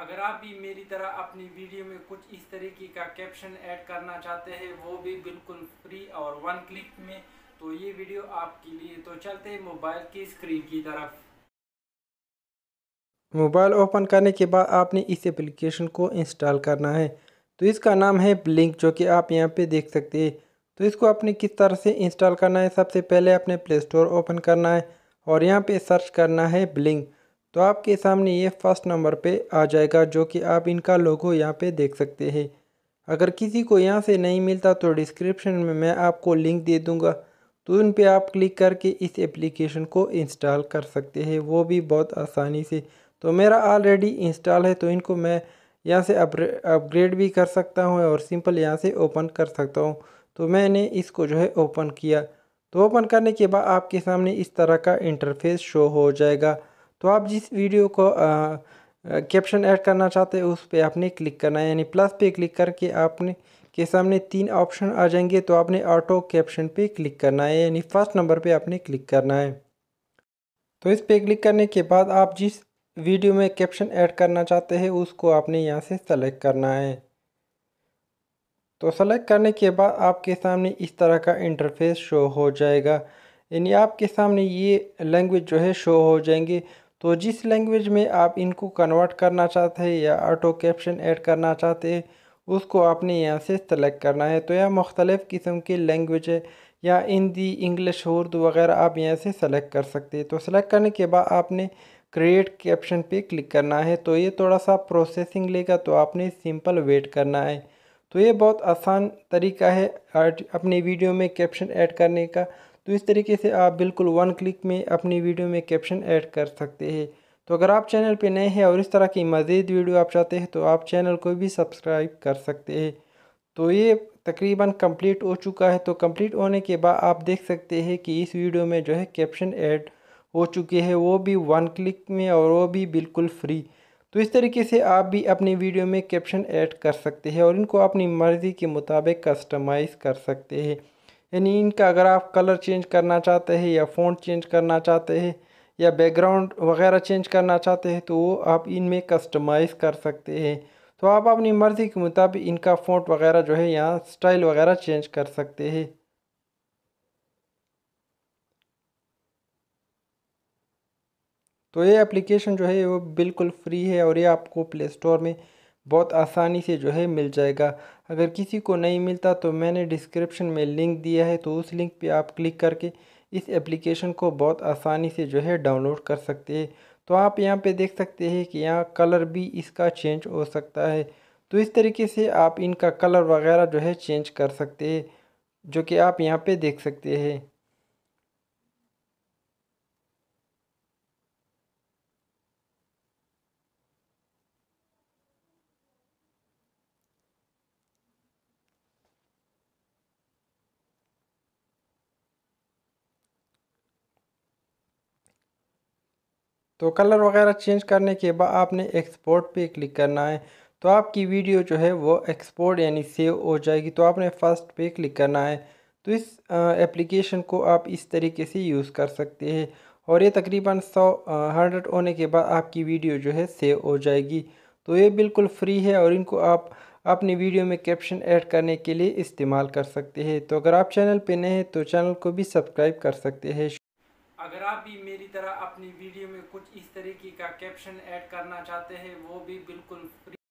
अगर आप भी मेरी तरह अपनी वीडियो में कुछ इस तरीके का कैप्शन ऐड करना चाहते हैं वो भी बिल्कुल फ्री और वन क्लिक में तो ये वीडियो आपके लिए तो चलते हैं मोबाइल की स्क्रीन की तरफ मोबाइल ओपन करने के बाद आपने इस एप्लीकेशन को इंस्टॉल करना है तो इसका नाम है ब्लिंक जो कि आप यहाँ पे देख सकते हैं तो इसको आपने किस तरह से इंस्टॉल करना है सबसे पहले आपने प्ले स्टोर ओपन करना है और यहाँ पे सर्च करना है ब्लिंक तो आपके सामने ये फर्स्ट नंबर पे आ जाएगा जो कि आप इनका लोगो यहाँ पे देख सकते हैं अगर किसी को यहाँ से नहीं मिलता तो डिस्क्रिप्शन में मैं आपको लिंक दे दूँगा तो उन पर आप क्लिक करके इस एप्लीकेशन को इंस्टॉल कर सकते हैं वो भी बहुत आसानी से तो मेरा ऑलरेडी इंस्टॉल है तो इनको मैं यहाँ से अपग्रेड भी कर सकता हूँ और सिंपल यहाँ से ओपन कर सकता हूँ तो मैंने इसको जो है ओपन किया तो ओपन करने के बाद आपके सामने इस तरह का इंटरफेस शो हो जाएगा तो आप जिस वीडियो को कैप्शन ऐड करना चाहते हैं उस पर आपने क्लिक करना है यानी प्लस पे क्लिक करके आपने के सामने तीन ऑप्शन आ जाएंगे तो आपने ऑटो कैप्शन पे क्लिक करना है यानी फर्स्ट नंबर पे आपने क्लिक करना है तो इस पर क्लिक करने के बाद आप जिस वीडियो में कैप्शन ऐड करना चाहते हैं उसको आपने यहाँ से सेलेक्ट करना है तो सेलेक्ट करने के बाद आपके सामने इस तरह का इंटरफेस शो हो जाएगा यानी आपके सामने ये लैंग्वेज जो है शो हो जाएंगे तो जिस लैंग्वेज में आप इनको कन्वर्ट करना चाहते हैं या ऑटो कैप्शन ऐड करना चाहते हैं उसको आपने यहाँ से सेलेक्ट करना है तो यह मुख्तलिफ़ किस्म की लैंग्वेज है या हिंदी इंग्लिश उर्दू वगैरह आप यहाँ से सेलेक्ट कर सकते हैं तो सेलेक्ट करने के बाद आपने क्रिएट कैप्शन पे क्लिक करना है तो ये थोड़ा सा प्रोसेसिंग लेगा तो आपने सिंपल वेट करना है तो ये बहुत आसान तरीका है अपनी वीडियो में कैप्शन ऐड करने का तो इस तरीके से आप बिल्कुल वन क्लिक में अपनी वीडियो में कैप्शन ऐड कर सकते हैं तो अगर आप चैनल पर नए हैं और इस तरह की मज़ीद वीडियो आप चाहते हैं तो आप चैनल को भी सब्सक्राइब कर सकते हैं तो ये तकरीबन कंप्लीट हो चुका है तो कंप्लीट होने के बाद आप देख सकते हैं कि इस वीडियो में जो है कैप्शन ऐड हो चुके हैं वो भी वन क्लिक में और वो भी बिल्कुल फ्री तो इस तरीके से आप भी अपनी वीडियो में कैप्शन ऐड कर सकते हैं और इनको अपनी मर्ज़ी के मुताबिक कस्टमाइज़ कर सकते हैं यानी इनका अगर आप कलर चेंज करना चाहते हैं या फोन चेंज करना चाहते हैं या बैकग्राउंड वगैरह चेंज करना चाहते हैं तो वो आप इनमें कस्टमाइज़ कर सकते हैं तो आप अपनी मर्ज़ी के मुताबिक इनका फ़ॉन्ट वगैरह जो है यहाँ स्टाइल वगैरह चेंज कर सकते हैं तो ये एप्लीकेशन जो है वो बिल्कुल फ्री है और ये आपको प्ले स्टोर में बहुत आसानी से जो है मिल जाएगा अगर किसी को नहीं मिलता तो मैंने डिस्क्रिप्शन में लिंक दिया है तो उस लिंक पे आप क्लिक करके इस एप्लीकेशन को बहुत आसानी से जो है डाउनलोड कर सकते हैं तो आप यहाँ पे देख सकते हैं कि यहाँ कलर भी इसका चेंज हो सकता है तो इस तरीके से आप इनका कलर वगैरह जो है चेंज कर सकते हैं जो कि आप यहाँ पर देख सकते हैं तो कलर वगैरह चेंज करने के बाद आपने एक्सपोर्ट पे क्लिक करना है तो आपकी वीडियो जो है वो एक्सपोर्ट यानी सेव हो जाएगी तो आपने फर्स्ट पे क्लिक करना है तो इस एप्लीकेशन को आप इस तरीके से यूज़ कर सकते हैं और ये तकरीबन सौ हंड्रेड होने के बाद आपकी वीडियो जो है सेव हो जाएगी तो ये बिल्कुल फ्री है और इनको आप अपनी वीडियो में कैप्शन ऐड करने के लिए इस्तेमाल कर सकते हैं तो अगर आप चैनल पर नए हैं तो चैनल को भी सब्सक्राइब कर सकते हैं अगर आप भी मेरी तरह अपनी वीडियो में कुछ इस तरीके का कैप्शन ऐड करना चाहते हैं वो भी बिल्कुल फ्री